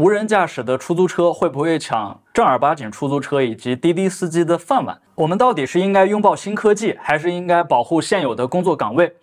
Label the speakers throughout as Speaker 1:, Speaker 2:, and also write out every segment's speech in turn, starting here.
Speaker 1: 无人驾驶的出租车会不会抢正儿八经出租车以及滴滴司机的饭碗？我们到底是应该拥抱新科技，还是应该保护现有的工作岗位？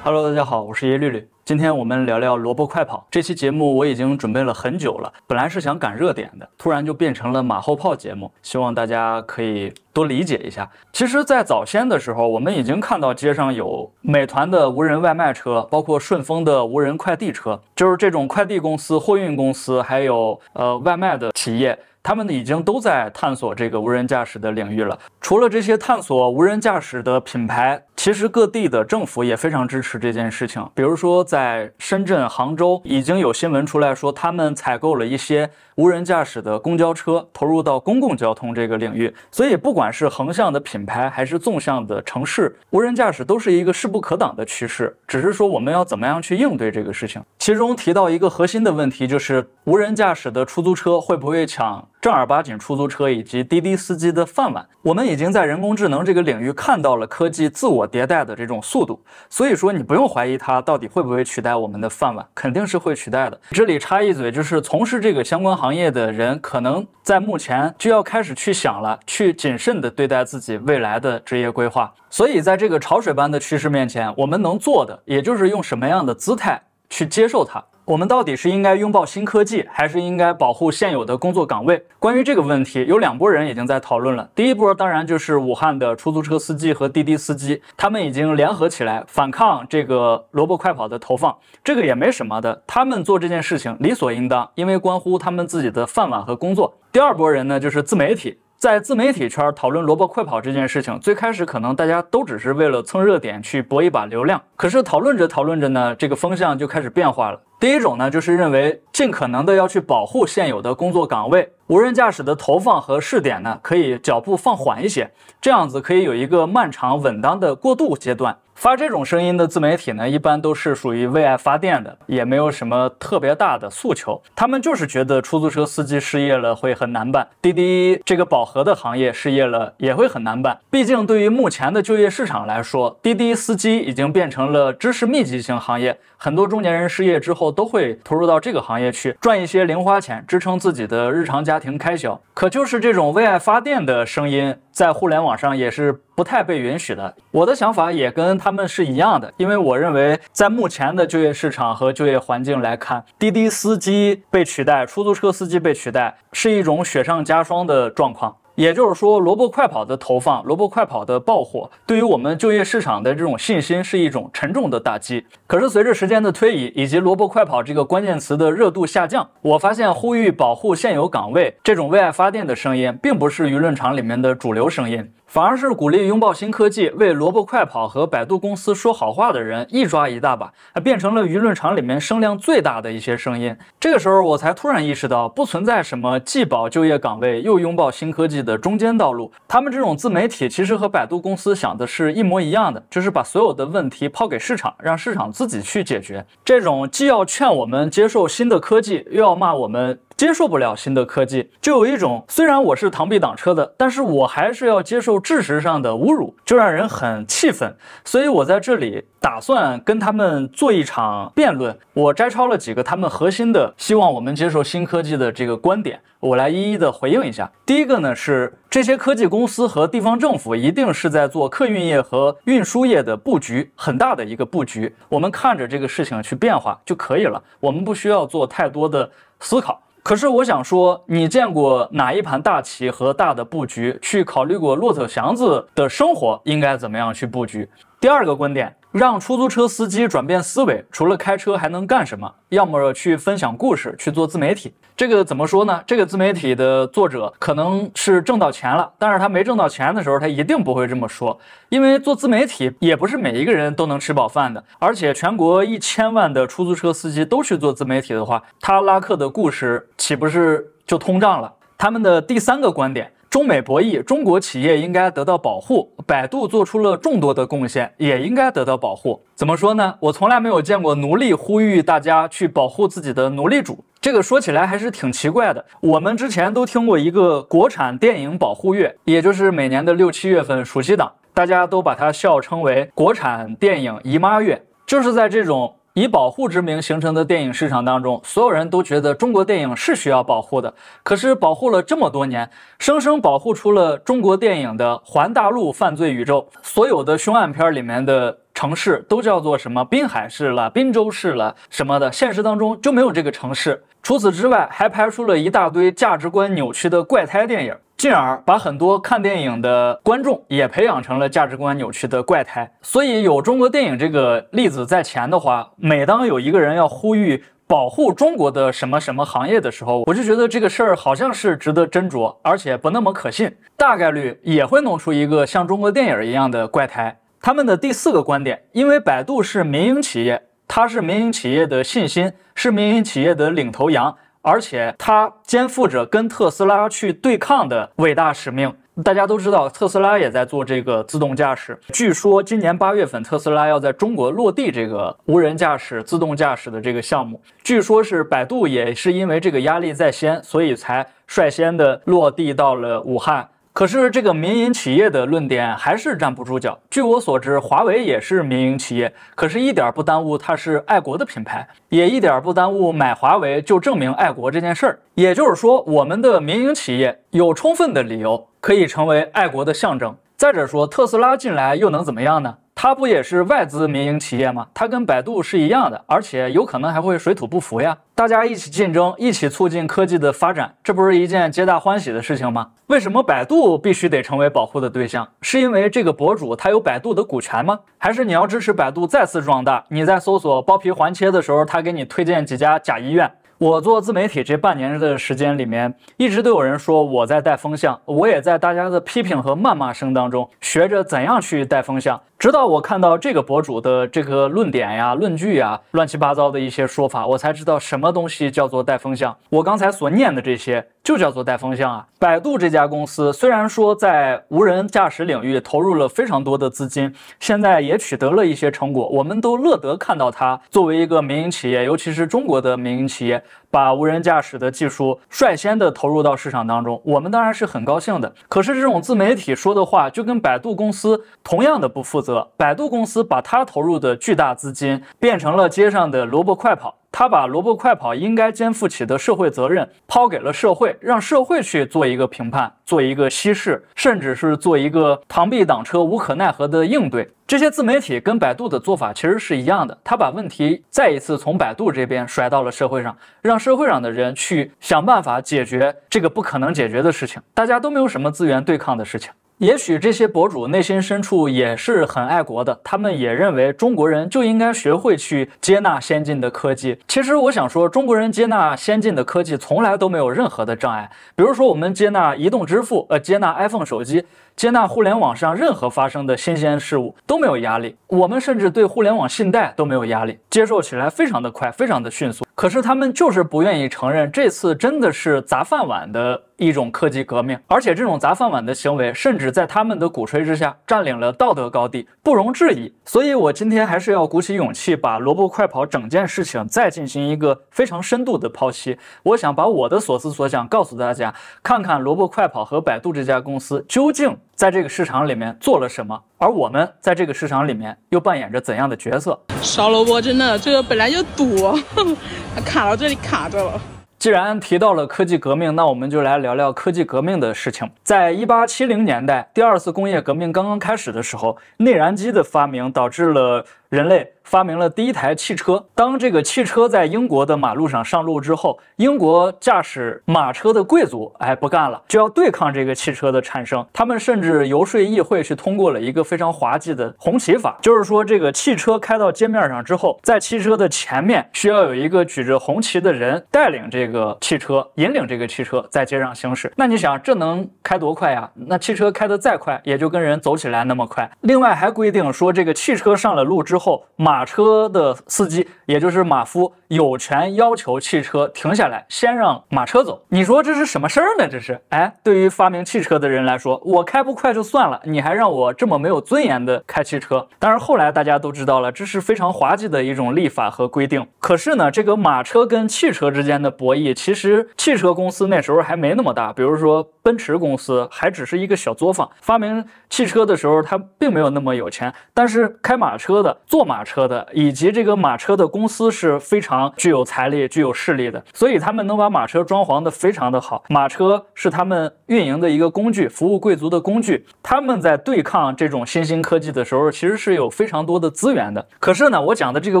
Speaker 1: Hello，大家好，我是叶绿绿。今天我们聊聊萝卜快跑这期节目，我已经准备了很久了。本来是想赶热点的，突然就变成了马后炮节目，希望大家可以多理解一下。其实，在早先的时候，我们已经看到街上有美团的无人外卖车，包括顺丰的无人快递车，就是这种快递公司、货运公司，还有呃外卖的企业，他们已经都在探索这个无人驾驶的领域了。除了这些探索无人驾驶的品牌。其实各地的政府也非常支持这件事情，比如说在深圳、杭州已经有新闻出来说，他们采购了一些无人驾驶的公交车，投入到公共交通这个领域。所以不管是横向的品牌，还是纵向的城市，无人驾驶都是一个势不可挡的趋势。只是说我们要怎么样去应对这个事情。其中提到一个核心的问题，就是无人驾驶的出租车会不会抢？正儿八经出租车以及滴滴司机的饭碗，我们已经在人工智能这个领域看到了科技自我迭代的这种速度。所以说，你不用怀疑它到底会不会取代我们的饭碗，肯定是会取代的。这里插一嘴，就是从事这个相关行业的人，可能在目前就要开始去想了，去谨慎的对待自己未来的职业规划。所以，在这个潮水般的趋势面前，我们能做的，也就是用什么样的姿态去接受它。我们到底是应该拥抱新科技，还是应该保护现有的工作岗位？关于这个问题，有两波人已经在讨论了。第一波当然就是武汉的出租车司机和滴滴司机，他们已经联合起来反抗这个萝卜快跑的投放。这个也没什么的，他们做这件事情理所应当，因为关乎他们自己的饭碗和工作。第二波人呢，就是自媒体，在自媒体圈讨论萝卜快跑这件事情，最开始可能大家都只是为了蹭热点去搏一把流量。可是讨论着讨论着呢，这个风向就开始变化了。第一种呢，就是认为尽可能的要去保护现有的工作岗位，无人驾驶的投放和试点呢，可以脚步放缓一些，这样子可以有一个漫长稳当的过渡阶段。发这种声音的自媒体呢，一般都是属于为爱发电的，也没有什么特别大的诉求。他们就是觉得出租车司机失业了会很难办，滴滴这个饱和的行业失业了也会很难办。毕竟对于目前的就业市场来说，滴滴司机已经变成了知识密集型行业，很多中年人失业之后都会投入到这个行业去，赚一些零花钱支撑自己的日常家庭开销。可就是这种为爱发电的声音。在互联网上也是不太被允许的。我的想法也跟他们是一样的，因为我认为在目前的就业市场和就业环境来看，滴滴司机被取代，出租车司机被取代，是一种雪上加霜的状况。也就是说，萝卜快跑的投放，萝卜快跑的爆火，对于我们就业市场的这种信心是一种沉重的打击。可是，随着时间的推移，以及萝卜快跑这个关键词的热度下降，我发现呼吁保护现有岗位这种为爱发电的声音，并不是舆论场里面的主流声音。反而是鼓励拥抱新科技、为萝卜快跑和百度公司说好话的人一抓一大把，还变成了舆论场里面声量最大的一些声音。这个时候，我才突然意识到，不存在什么既保就业岗位又拥抱新科技的中间道路。他们这种自媒体其实和百度公司想的是一模一样的，就是把所有的问题抛给市场，让市场自己去解决。这种既要劝我们接受新的科技，又要骂我们。接受不了新的科技，就有一种虽然我是螳臂挡车的，但是我还是要接受知识上的侮辱，就让人很气愤。所以我在这里打算跟他们做一场辩论。我摘抄了几个他们核心的希望我们接受新科技的这个观点，我来一一的回应一下。第一个呢是这些科技公司和地方政府一定是在做客运业和运输业的布局，很大的一个布局，我们看着这个事情去变化就可以了，我们不需要做太多的思考。可是我想说，你见过哪一盘大棋和大的布局？去考虑过骆驼祥子的生活应该怎么样去布局？第二个观点，让出租车司机转变思维，除了开车还能干什么？要么去分享故事，去做自媒体。这个怎么说呢？这个自媒体的作者可能是挣到钱了，但是他没挣到钱的时候，他一定不会这么说。因为做自媒体也不是每一个人都能吃饱饭的，而且全国一千万的出租车司机都去做自媒体的话，他拉客的故事岂不是就通胀了？他们的第三个观点。中美博弈，中国企业应该得到保护。百度做出了众多的贡献，也应该得到保护。怎么说呢？我从来没有见过奴隶呼吁大家去保护自己的奴隶主，这个说起来还是挺奇怪的。我们之前都听过一个国产电影保护月，也就是每年的六七月份暑期档，大家都把它笑称为“国产电影姨妈月”，就是在这种。以保护之名形成的电影市场当中，所有人都觉得中国电影是需要保护的。可是保护了这么多年，生生保护出了中国电影的环大陆犯罪宇宙，所有的凶案片里面的城市都叫做什么滨海市了、滨州市了什么的，现实当中就没有这个城市。除此之外，还拍出了一大堆价值观扭曲的怪胎电影。进而把很多看电影的观众也培养成了价值观扭曲的怪胎。所以有中国电影这个例子在前的话，每当有一个人要呼吁保护中国的什么什么行业的时候，我就觉得这个事儿好像是值得斟酌，而且不那么可信。大概率也会弄出一个像中国电影一样的怪胎。他们的第四个观点，因为百度是民营企业，它是民营企业的信心，是民营企业的领头羊。而且它肩负着跟特斯拉去对抗的伟大使命。大家都知道，特斯拉也在做这个自动驾驶。据说今年八月份，特斯拉要在中国落地这个无人驾驶、自动驾驶的这个项目。据说是百度也是因为这个压力在先，所以才率先的落地到了武汉。可是这个民营企业的论点还是站不住脚。据我所知，华为也是民营企业，可是一点不耽误它是爱国的品牌，也一点不耽误买华为就证明爱国这件事儿。也就是说，我们的民营企业有充分的理由可以成为爱国的象征。再者说，特斯拉进来又能怎么样呢？它不也是外资民营企业吗？它跟百度是一样的，而且有可能还会水土不服呀。大家一起竞争，一起促进科技的发展，这不是一件皆大欢喜的事情吗？为什么百度必须得成为保护的对象？是因为这个博主他有百度的股权吗？还是你要支持百度再次壮大？你在搜索包皮环切的时候，他给你推荐几家假医院？我做自媒体这半年的时间里面，一直都有人说我在带风向，我也在大家的批评和谩骂声当中学着怎样去带风向，直到我看到这个博主的这个论点呀、论据呀、乱七八糟的一些说法，我才知道什么东西叫做带风向。我刚才所念的这些。就叫做带风向啊！百度这家公司虽然说在无人驾驶领域投入了非常多的资金，现在也取得了一些成果，我们都乐得看到它作为一个民营企业，尤其是中国的民营企业，把无人驾驶的技术率先的投入到市场当中，我们当然是很高兴的。可是这种自媒体说的话，就跟百度公司同样的不负责。百度公司把它投入的巨大资金变成了街上的萝卜快跑。他把萝卜快跑应该肩负起的社会责任抛给了社会，让社会去做一个评判，做一个稀释，甚至是做一个螳臂挡车、无可奈何的应对。这些自媒体跟百度的做法其实是一样的，他把问题再一次从百度这边甩到了社会上，让社会上的人去想办法解决这个不可能解决的事情，大家都没有什么资源对抗的事情。也许这些博主内心深处也是很爱国的，他们也认为中国人就应该学会去接纳先进的科技。其实我想说，中国人接纳先进的科技从来都没有任何的障碍。比如说，我们接纳移动支付，呃，接纳 iPhone 手机。接纳互联网上任何发生的新鲜事物都没有压力，我们甚至对互联网信贷都没有压力，接受起来非常的快，非常的迅速。可是他们就是不愿意承认这次真的是砸饭碗的一种科技革命，而且这种砸饭碗的行为，甚至在他们的鼓吹之下占领了道德高地，不容置疑。所以，我今天还是要鼓起勇气，把萝卜快跑整件事情再进行一个非常深度的剖析。我想把我的所思所想告诉大家，看看萝卜快跑和百度这家公司究竟。在这个市场里面做了什么？而我们在这个市场里面又扮演着怎样的角色？烧萝卜，真的，这个本来就堵，卡到这里卡着了。既然提到了科技革命，那我们就来聊聊科技革命的事情。在一八七零年代，第二次工业革命刚刚开始的时候，内燃机的发明导致了。人类发明了第一台汽车。当这个汽车在英国的马路上上路之后，英国驾驶马车的贵族哎不干了，就要对抗这个汽车的产生。他们甚至游说议会去通过了一个非常滑稽的红旗法，就是说这个汽车开到街面上之后，在汽车的前面需要有一个举着红旗的人带领这个汽车，引领这个汽车在街上行驶。那你想，这能开多快呀？那汽车开得再快，也就跟人走起来那么快。另外还规定说，这个汽车上了路之，后马车的司机，也就是马夫，有权要求汽车停下来，先让马车走。你说这是什么事儿呢？这是哎，对于发明汽车的人来说，我开不快就算了，你还让我这么没有尊严的开汽车。但是后来大家都知道了，这是非常滑稽的一种立法和规定。可是呢，这个马车跟汽车之间的博弈，其实汽车公司那时候还没那么大，比如说奔驰公司还只是一个小作坊，发明汽车的时候，他并没有那么有钱。但是开马车的。坐马车的，以及这个马车的公司是非常具有财力、具有势力的，所以他们能把马车装潢的非常的好。马车是他们运营的一个工具，服务贵族的工具。他们在对抗这种新兴科技的时候，其实是有非常多的资源的。可是呢，我讲的这个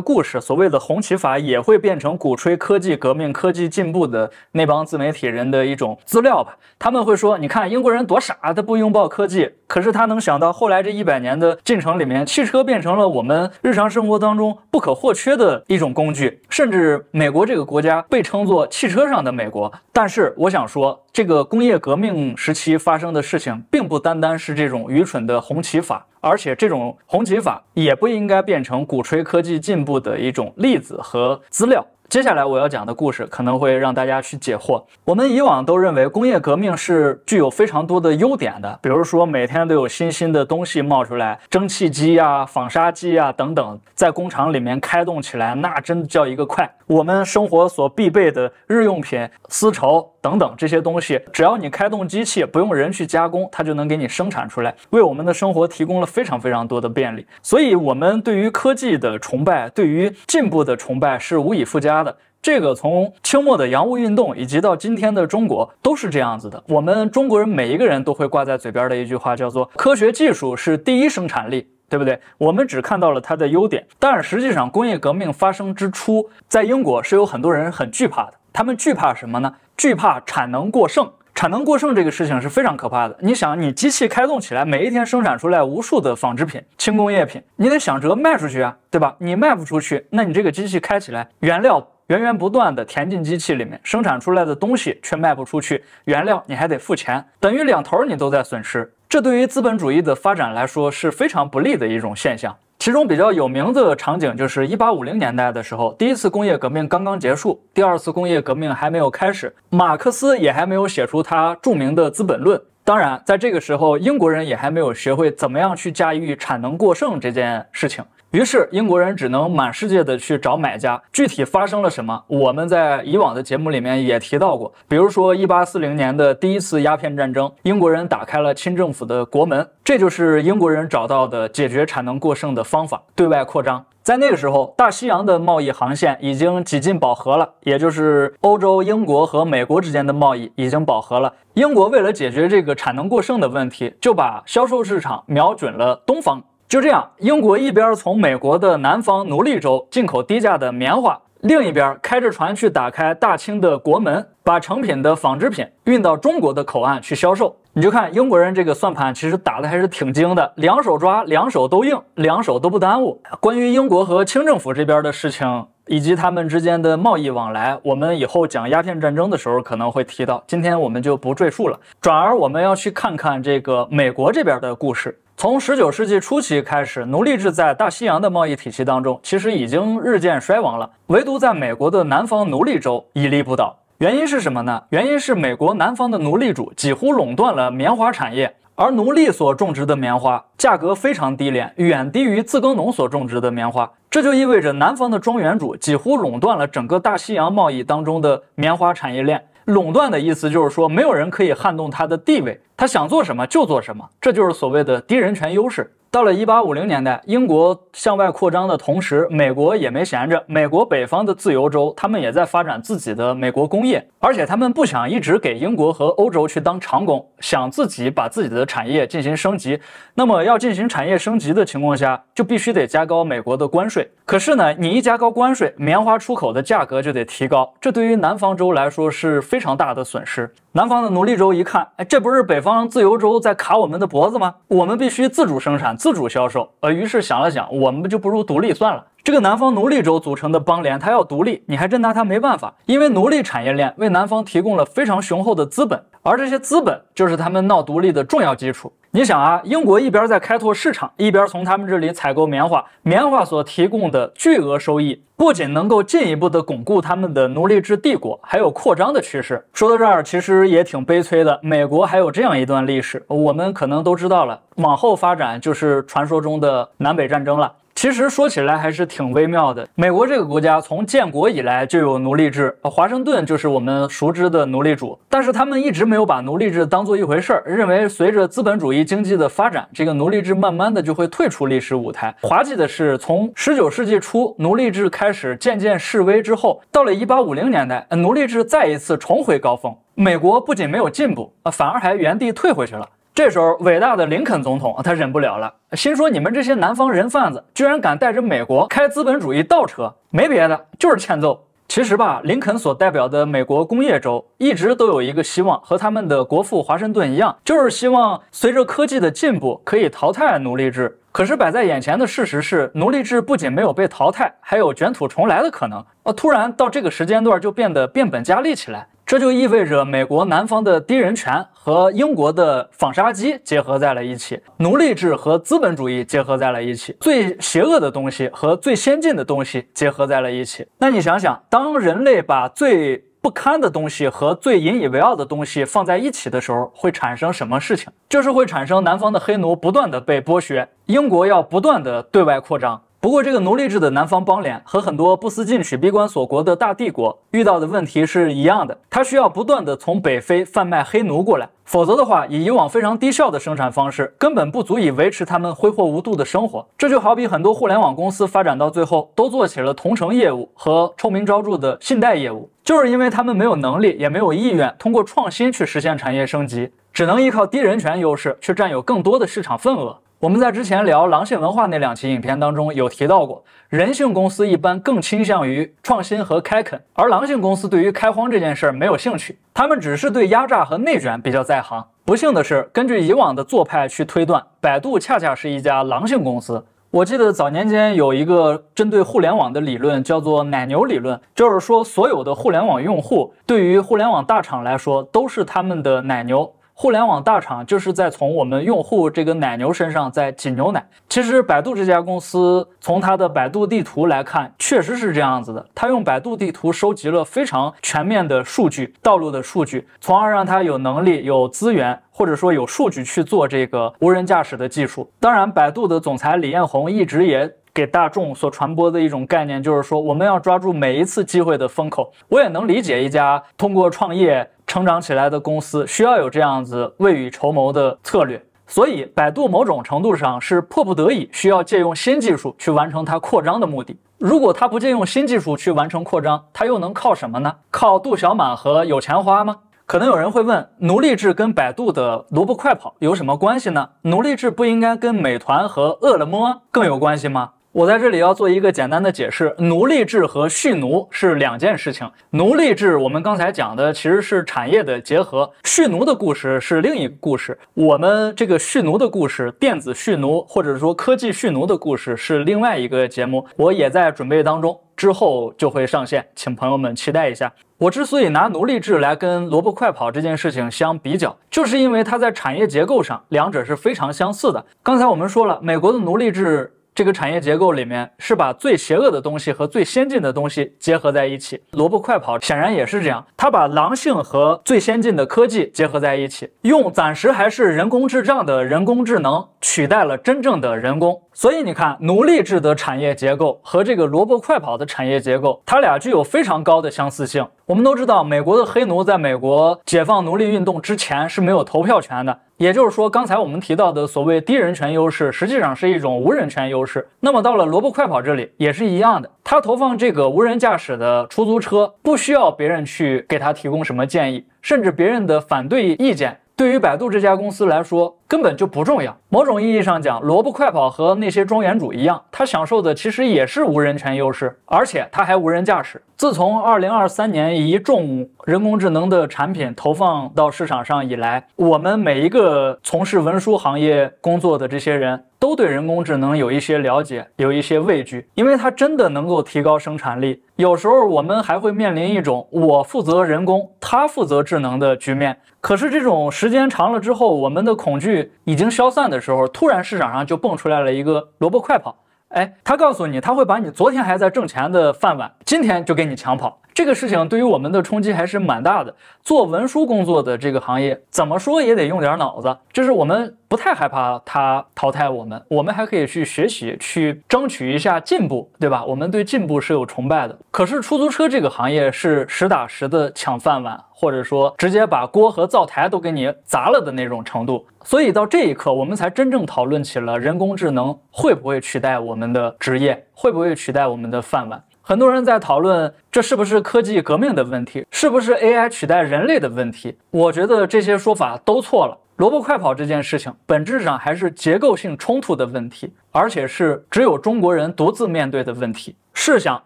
Speaker 1: 故事，所谓的红旗法也会变成鼓吹科技革命、科技进步的那帮自媒体人的一种资料吧。他们会说：“你看英国人多傻，他不拥抱科技。”可是他能想到后来这一百年的进程里面，汽车变成了我们。日常生活当中不可或缺的一种工具，甚至美国这个国家被称作“汽车上的美国”。但是，我想说，这个工业革命时期发生的事情，并不单单是这种愚蠢的红旗法，而且这种红旗法也不应该变成鼓吹科技进步的一种例子和资料。接下来我要讲的故事可能会让大家去解惑。我们以往都认为工业革命是具有非常多的优点的，比如说每天都有新兴的东西冒出来，蒸汽机啊、纺纱机啊等等，在工厂里面开动起来，那真叫一个快。我们生活所必备的日用品、丝绸等等这些东西，只要你开动机器，不用人去加工，它就能给你生产出来，为我们的生活提供了非常非常多的便利。所以，我们对于科技的崇拜，对于进步的崇拜是无以复加。的这个从清末的洋务运动，以及到今天的中国都是这样子的。我们中国人每一个人都会挂在嘴边的一句话叫做“科学技术是第一生产力”，对不对？我们只看到了它的优点，但是实际上工业革命发生之初，在英国是有很多人很惧怕的。他们惧怕什么呢？惧怕产能过剩。产能过剩这个事情是非常可怕的。你想，你机器开动起来，每一天生产出来无数的纺织品、轻工业品，你得想着卖出去啊，对吧？你卖不出去，那你这个机器开起来，原料源源不断的填进机器里面，生产出来的东西却卖不出去，原料你还得付钱，等于两头你都在损失。这对于资本主义的发展来说是非常不利的一种现象。其中比较有名的场景就是一八五零年代的时候，第一次工业革命刚刚结束，第二次工业革命还没有开始，马克思也还没有写出他著名的《资本论》。当然，在这个时候，英国人也还没有学会怎么样去驾驭产能过剩这件事情。于是英国人只能满世界的去找买家。具体发生了什么，我们在以往的节目里面也提到过。比如说，1840年的第一次鸦片战争，英国人打开了清政府的国门，这就是英国人找到的解决产能过剩的方法——对外扩张。在那个时候，大西洋的贸易航线已经几近饱和了，也就是欧洲、英国和美国之间的贸易已经饱和了。英国为了解决这个产能过剩的问题，就把销售市场瞄准了东方。就这样，英国一边从美国的南方奴隶州进口低价的棉花，另一边开着船去打开大清的国门，把成品的纺织品运到中国的口岸去销售。你就看英国人这个算盘，其实打的还是挺精的，两手抓，两手都硬，两手都不耽误。关于英国和清政府这边的事情，以及他们之间的贸易往来，我们以后讲鸦片战争的时候可能会提到，今天我们就不赘述了。转而我们要去看看这个美国这边的故事。从十九世纪初期开始，奴隶制在大西洋的贸易体系当中其实已经日渐衰亡了，唯独在美国的南方奴隶州屹立不倒。原因是什么呢？原因是美国南方的奴隶主几乎垄断了棉花产业，而奴隶所种植的棉花价格非常低廉，远低于自耕农所种植的棉花。这就意味着南方的庄园主几乎垄断了整个大西洋贸易当中的棉花产业链。垄断的意思就是说，没有人可以撼动他的地位，他想做什么就做什么，这就是所谓的低人权优势。到了一八五零年代，英国向外扩张的同时，美国也没闲着。美国北方的自由州，他们也在发展自己的美国工业，而且他们不想一直给英国和欧洲去当长工，想自己把自己的产业进行升级。那么，要进行产业升级的情况下，就必须得加高美国的关税。可是呢，你一加高关税，棉花出口的价格就得提高，这对于南方州来说是非常大的损失。南方的奴隶州一看，哎，这不是北方自由州在卡我们的脖子吗？我们必须自主生产、自主销售。呃，于是想了想，我们就不如独立算了。这个南方奴隶州组成的邦联，它要独立，你还真拿它没办法。因为奴隶产业链为南方提供了非常雄厚的资本，而这些资本就是他们闹独立的重要基础。你想啊，英国一边在开拓市场，一边从他们这里采购棉花，棉花所提供的巨额收益，不仅能够进一步的巩固他们的奴隶制帝国，还有扩张的趋势。说到这儿，其实也挺悲催的。美国还有这样一段历史，我们可能都知道了。往后发展就是传说中的南北战争了。其实说起来还是挺微妙的。美国这个国家从建国以来就有奴隶制，华盛顿就是我们熟知的奴隶主，但是他们一直没有把奴隶制当做一回事儿，认为随着资本主义经济的发展，这个奴隶制慢慢的就会退出历史舞台。滑稽的是，从19世纪初奴隶制开始渐渐式微之后，到了1850年代，奴隶制再一次重回高峰。美国不仅没有进步，啊，反而还原地退回去了。这时候，伟大的林肯总统他忍不了了，心说你们这些南方人贩子，居然敢带着美国开资本主义倒车，没别的，就是欠揍。其实吧，林肯所代表的美国工业州一直都有一个希望，和他们的国父华盛顿一样，就是希望随着科技的进步可以淘汰奴隶制。可是摆在眼前的事实是，奴隶制不仅没有被淘汰，还有卷土重来的可能。呃，突然到这个时间段就变得变本加厉起来。这就意味着美国南方的低人权和英国的纺纱机结合在了一起，奴隶制和资本主义结合在了一起，最邪恶的东西和最先进的东西结合在了一起。那你想想，当人类把最不堪的东西和最引以为傲的东西放在一起的时候，会产生什么事情？就是会产生南方的黑奴不断的被剥削，英国要不断的对外扩张。不过，这个奴隶制的南方邦联和很多不思进取、闭关锁国的大帝国遇到的问题是一样的，它需要不断的从北非贩卖黑奴过来，否则的话，以以往非常低效的生产方式，根本不足以维持他们挥霍无度的生活。这就好比很多互联网公司发展到最后，都做起了同城业务和臭名昭著的信贷业务，就是因为他们没有能力，也没有意愿通过创新去实现产业升级，只能依靠低人权优势去占有更多的市场份额。我们在之前聊狼性文化那两期影片当中有提到过，人性公司一般更倾向于创新和开垦，而狼性公司对于开荒这件事儿没有兴趣，他们只是对压榨和内卷比较在行。不幸的是，根据以往的做派去推断，百度恰恰是一家狼性公司。我记得早年间有一个针对互联网的理论叫做奶牛理论，就是说所有的互联网用户对于互联网大厂来说都是他们的奶牛。互联网大厂就是在从我们用户这个奶牛身上在挤牛奶。其实百度这家公司从它的百度地图来看，确实是这样子的。它用百度地图收集了非常全面的数据，道路的数据，从而让它有能力、有资源，或者说有数据去做这个无人驾驶的技术。当然，百度的总裁李彦宏一直也给大众所传播的一种概念，就是说我们要抓住每一次机会的风口。我也能理解一家通过创业。成长起来的公司需要有这样子未雨绸缪的策略，所以百度某种程度上是迫不得已需要借用新技术去完成它扩张的目的。如果它不借用新技术去完成扩张，它又能靠什么呢？靠杜小满和有钱花吗？可能有人会问，奴隶制跟百度的萝卜快跑有什么关系呢？奴隶制不应该跟美团和饿了么更有关系吗？我在这里要做一个简单的解释，奴隶制和蓄奴是两件事情。奴隶制我们刚才讲的其实是产业的结合，蓄奴的故事是另一个故事。我们这个蓄奴的故事，电子蓄奴或者说科技蓄奴的故事是另外一个节目，我也在准备当中，之后就会上线，请朋友们期待一下。我之所以拿奴隶制来跟萝卜快跑这件事情相比较，就是因为它在产业结构上两者是非常相似的。刚才我们说了，美国的奴隶制。这个产业结构里面是把最邪恶的东西和最先进的东西结合在一起。萝卜快跑显然也是这样，它把狼性和最先进的科技结合在一起，用暂时还是人工智障的人工智能取代了真正的人工。所以你看，奴隶制的产业结构和这个萝卜快跑的产业结构，它俩具有非常高的相似性。我们都知道，美国的黑奴在美国解放奴隶运动之前是没有投票权的。也就是说，刚才我们提到的所谓低人权优势，实际上是一种无人权优势。那么到了萝卜快跑这里也是一样的，它投放这个无人驾驶的出租车，不需要别人去给他提供什么建议，甚至别人的反对意见。对于百度这家公司来说，根本就不重要。某种意义上讲，萝卜快跑和那些庄园主一样，他享受的其实也是无人权优势，而且他还无人驾驶。自从二零二三年一众人工智能的产品投放到市场上以来，我们每一个从事文书行业工作的这些人都对人工智能有一些了解，有一些畏惧，因为它真的能够提高生产力。有时候我们还会面临一种我负责人工，他负责智能的局面。可是这种时间长了之后，我们的恐惧已经消散的时候，突然市场上就蹦出来了一个萝卜快跑，哎，他告诉你，他会把你昨天还在挣钱的饭碗，今天就给你抢跑。这个事情对于我们的冲击还是蛮大的。做文书工作的这个行业，怎么说也得用点脑子。就是我们不太害怕它淘汰我们，我们还可以去学习，去争取一下进步，对吧？我们对进步是有崇拜的。可是出租车这个行业是实打实的抢饭碗，或者说直接把锅和灶台都给你砸了的那种程度。所以到这一刻，我们才真正讨论起了人工智能会不会取代我们的职业，会不会取代我们的饭碗。很多人在讨论这是不是科技革命的问题，是不是 AI 取代人类的问题。我觉得这些说法都错了。萝卜快跑这件事情，本质上还是结构性冲突的问题。而且是只有中国人独自面对的问题。试想，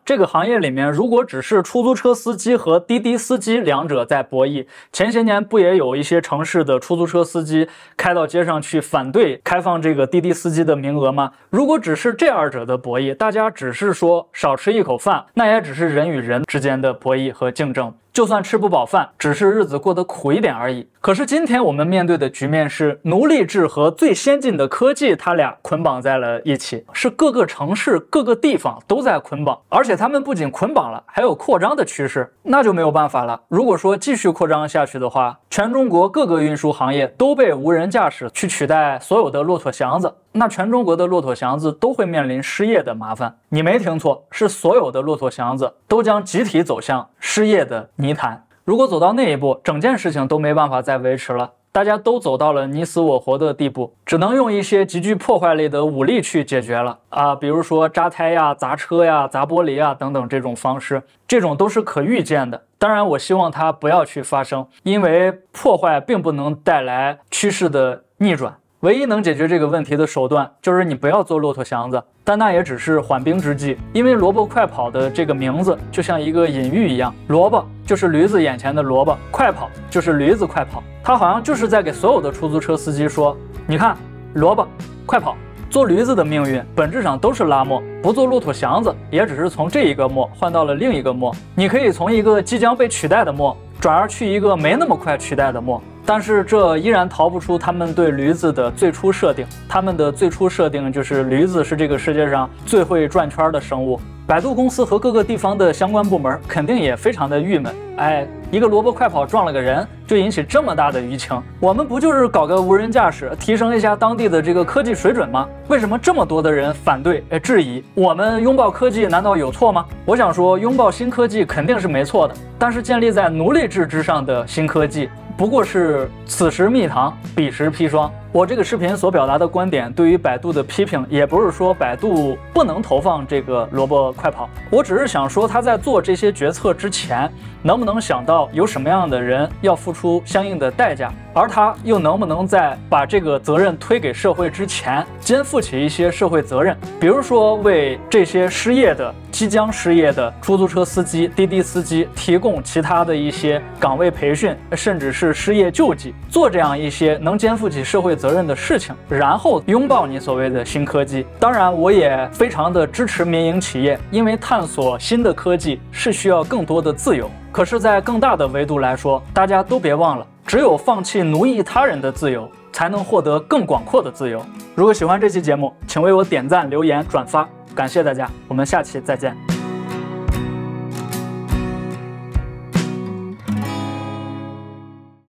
Speaker 1: 这个行业里面，如果只是出租车司机和滴滴司机两者在博弈，前些年不也有一些城市的出租车司机开到街上去反对开放这个滴滴司机的名额吗？如果只是这二者的博弈，大家只是说少吃一口饭，那也只是人与人之间的博弈和竞争，就算吃不饱饭，只是日子过得苦一点而已。可是今天我们面对的局面是奴隶制和最先进的科技，它俩捆绑在了。一起是各个城市、各个地方都在捆绑，而且他们不仅捆绑了，还有扩张的趋势，那就没有办法了。如果说继续扩张下去的话，全中国各个运输行业都被无人驾驶去取代，所有的骆驼祥子，那全中国的骆驼祥子都会面临失业的麻烦。你没听错，是所有的骆驼祥子都将集体走向失业的泥潭。如果走到那一步，整件事情都没办法再维持了。大家都走到了你死我活的地步，只能用一些极具破坏力的武力去解决了啊，比如说扎胎呀、砸车呀、砸玻璃啊等等这种方式，这种都是可预见的。当然，我希望它不要去发生，因为破坏并不能带来趋势的逆转。唯一能解决这个问题的手段就是你不要做骆驼祥子，但那也只是缓兵之计，因为“萝卜快跑”的这个名字就像一个隐喻一样，萝卜就是驴子眼前的萝卜，快跑就是驴子快跑，他好像就是在给所有的出租车司机说：你看，萝卜快跑，做驴子的命运本质上都是拉磨，不做骆驼祥子也只是从这一个磨换到了另一个磨，你可以从一个即将被取代的磨转而去一个没那么快取代的磨。但是这依然逃不出他们对驴子的最初设定。他们的最初设定就是驴子是这个世界上最会转圈的生物。百度公司和各个地方的相关部门肯定也非常的郁闷。哎，一个萝卜快跑撞了个人，就引起这么大的舆情。我们不就是搞个无人驾驶，提升一下当地的这个科技水准吗？为什么这么多的人反对？哎，质疑我们拥抱科技难道有错吗？我想说，拥抱新科技肯定是没错的，但是建立在奴隶制之上的新科技。不过是此时蜜糖，彼时砒霜。我这个视频所表达的观点，对于百度的批评，也不是说百度不能投放这个萝卜快跑，我只是想说他在做这些决策之前，能不能想到有什么样的人要付出相应的代价，而他又能不能在把这个责任推给社会之前，肩负起一些社会责任，比如说为这些失业的、即将失业的出租车司机、滴滴司机提供其他的一些岗位培训，甚至是失业救济，做这样一些能肩负起社会。责任的事情，然后拥抱你所谓的新科技。当然，我也非常的支持民营企业，因为探索新的科技是需要更多的自由。可是，在更大的维度来说，大家都别忘了，只有放弃奴役他人的自由，才能获得更广阔的自由。如果喜欢这期节目，请为我点赞、留言、转发，感谢大家，我们下期再见。